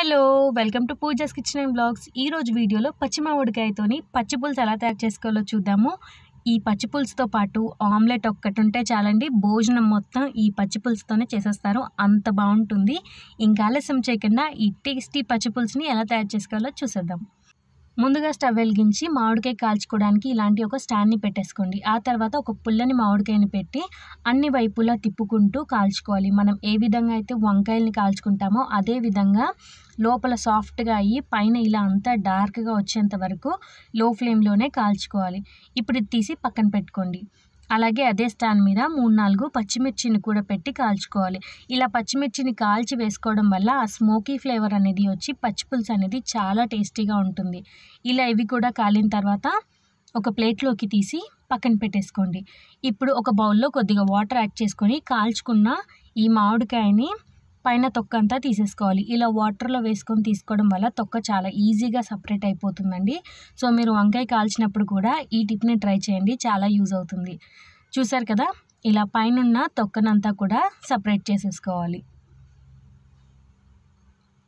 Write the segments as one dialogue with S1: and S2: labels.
S1: hello welcome to Pooja's kitchen and vlogs ఈరోజు వీడియోలో పచ్చి పచ్చిపులుసు ఎలా తయారు చేసుకోవాలో చూద్దాము ఈ పచ్చిపులుసుతో పాటు ఆమ్లెట్ ఒక్కటి ఉంటే చాలండి భోజనం మొత్తం ఈ పచ్చిపులుసుతోనే చేసేస్తారు అంత బాగుంటుంది ఇంకా ఆలస్యం చేయకుండా ఈ టేస్టీ పచ్చిపులుసుని ఎలా తయారు చేసుకోవాలో చూసేద్దాం ముందుగా స్టవ్ వెలిగించి మామిడికాయ కాల్చుకోవడానికి ఇలాంటి ఒక స్టాండ్ని పెట్టేసుకోండి ఆ తర్వాత ఒక పుల్లని మామిడికాయని పెట్టి అన్ని వైపులా తిప్పుకుంటూ కాల్చుకోవాలి మనం ఏ విధంగా అయితే వంకాయల్ని కాల్చుకుంటామో అదే విధంగా లోపల సాఫ్ట్గా అయ్యి పైన ఇలా అంతా డార్క్గా వచ్చేంత వరకు లో ఫ్లేమ్లోనే కాల్చుకోవాలి ఇప్పుడు తీసి పక్కన పెట్టుకోండి అలాగే అదే స్టాండ్ మీద మూడు నాలుగు పచ్చిమిర్చిని కూడా పెట్టి కాల్చుకోవాలి ఇలా పచ్చిమిర్చిని కాల్చి వేసుకోవడం వల్ల ఆ స్మోకీ ఫ్లేవర్ అనేది వచ్చి పచ్చిపులుసు అనేది చాలా టేస్టీగా ఉంటుంది ఇలా ఇవి కూడా కాలిన తర్వాత ఒక ప్లేట్లోకి తీసి పక్కన పెట్టేసుకోండి ఇప్పుడు ఒక బౌల్లో కొద్దిగా వాటర్ యాడ్ చేసుకొని కాల్చుకున్న ఈ మామిడికాయని పైన తొక్క అంతా తీసేసుకోవాలి ఇలా వాటర్లో వేసుకొని తీసుకోవడం వల్ల తొక్క చాలా ఈజీగా సపరేట్ అయిపోతుందండి సో మీరు వంకాయ కాల్చినప్పుడు కూడా ఈ టిప్ని ట్రై చేయండి చాలా యూజ్ అవుతుంది చూసారు కదా ఇలా పైనున్న తొక్కనంతా కూడా సపరేట్ చేసేసుకోవాలి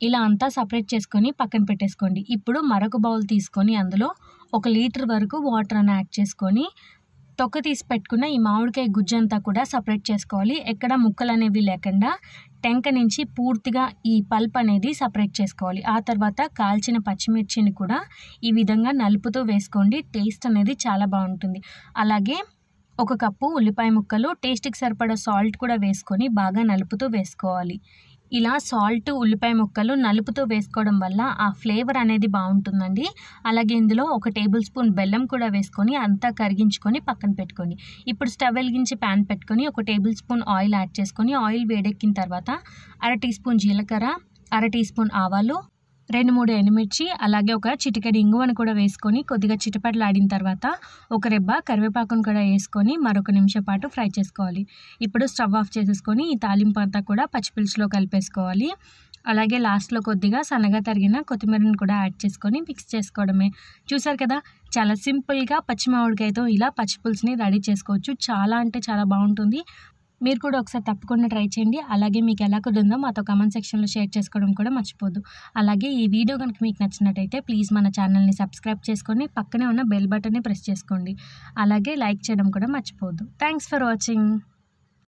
S1: ఇలా అంతా సపరేట్ చేసుకొని పక్కన పెట్టేసుకోండి ఇప్పుడు మరొక బౌల్ తీసుకొని అందులో ఒక లీటర్ వరకు వాటర్ అని యాడ్ చేసుకొని తొక్క తీసి పెట్టుకున్న ఈ మామిడికాయ గుజ్జు అంతా కూడా సపరేట్ చేసుకోవాలి ఎక్కడ ముక్కలు అనేవి లేకుండా టెంక నుంచి పూర్తిగా ఈ పల్ప్ అనేది సపరేట్ చేసుకోవాలి ఆ తర్వాత కాల్చిన పచ్చిమిర్చిని కూడా ఈ విధంగా నలుపుతో వేసుకోండి టేస్ట్ అనేది చాలా బాగుంటుంది అలాగే ఒక కప్పు ఉల్లిపాయ ముక్కలు టేస్ట్కి సరిపడా సాల్ట్ కూడా వేసుకొని బాగా నలుపుతూ వేసుకోవాలి ఇలా సాల్ట్ ఉల్లిపాయ ముక్కలు నలుపుతో వేసుకోవడం వల్ల ఆ ఫ్లేవర్ అనేది బాగుంటుందండి అలాగే ఇందులో ఒక టేబుల్ స్పూన్ బెల్లం కూడా వేసుకొని అంతా కరిగించుకొని పక్కన పెట్టుకోండి ఇప్పుడు స్టవ్ వెలిగించి ప్యాన్ పెట్టుకొని ఒక టేబుల్ స్పూన్ ఆయిల్ యాడ్ చేసుకొని ఆయిల్ వేడెక్కిన తర్వాత అర టీ స్పూన్ జీలకర్ర అర టీ స్పూన్ ఆవాలు రెండు మూడు ఎనిమిర్చి అలాగే ఒక చిటికెడు ఇంగువను కూడా వేసుకొని కొద్దిగా ఆడిన తర్వాత ఒక రెబ్బ కరివేపాకును కూడా వేసుకొని మరొక నిమిషం పాటు ఫ్రై చేసుకోవాలి ఇప్పుడు స్టవ్ ఆఫ్ చేసేసుకొని ఈ తాలింపు అంతా కూడా పచ్చిపులుసులో కలిపేసుకోవాలి అలాగే లాస్ట్లో కొద్దిగా సన్నగా తరిగిన కొత్తిమీరను కూడా యాడ్ చేసుకొని మిక్స్ చేసుకోవడమే చూసారు కదా చాలా సింపుల్గా పచ్చి మామిడికాయతో ఇలా పచ్చిపులుసుని రెడీ చేసుకోవచ్చు చాలా అంటే చాలా బాగుంటుంది మీరు కూడా ఒకసారి తప్పకుండా ట్రై చేయండి అలాగే మీకు ఎలా కుదిరిందో మాతో కామెంట్ సెక్షన్లో షేర్ చేసుకోవడం కూడా మర్చిపోద్దు అలాగే ఈ వీడియో కనుక మీకు నచ్చినట్టయితే ప్లీజ్ మన ఛానల్ని సబ్స్క్రైబ్ చేసుకొని పక్కనే ఉన్న బెల్ బటన్ని ప్రెస్ చేసుకోండి అలాగే లైక్ చేయడం కూడా మర్చిపోద్దు థ్యాంక్స్ ఫర్ వాచింగ్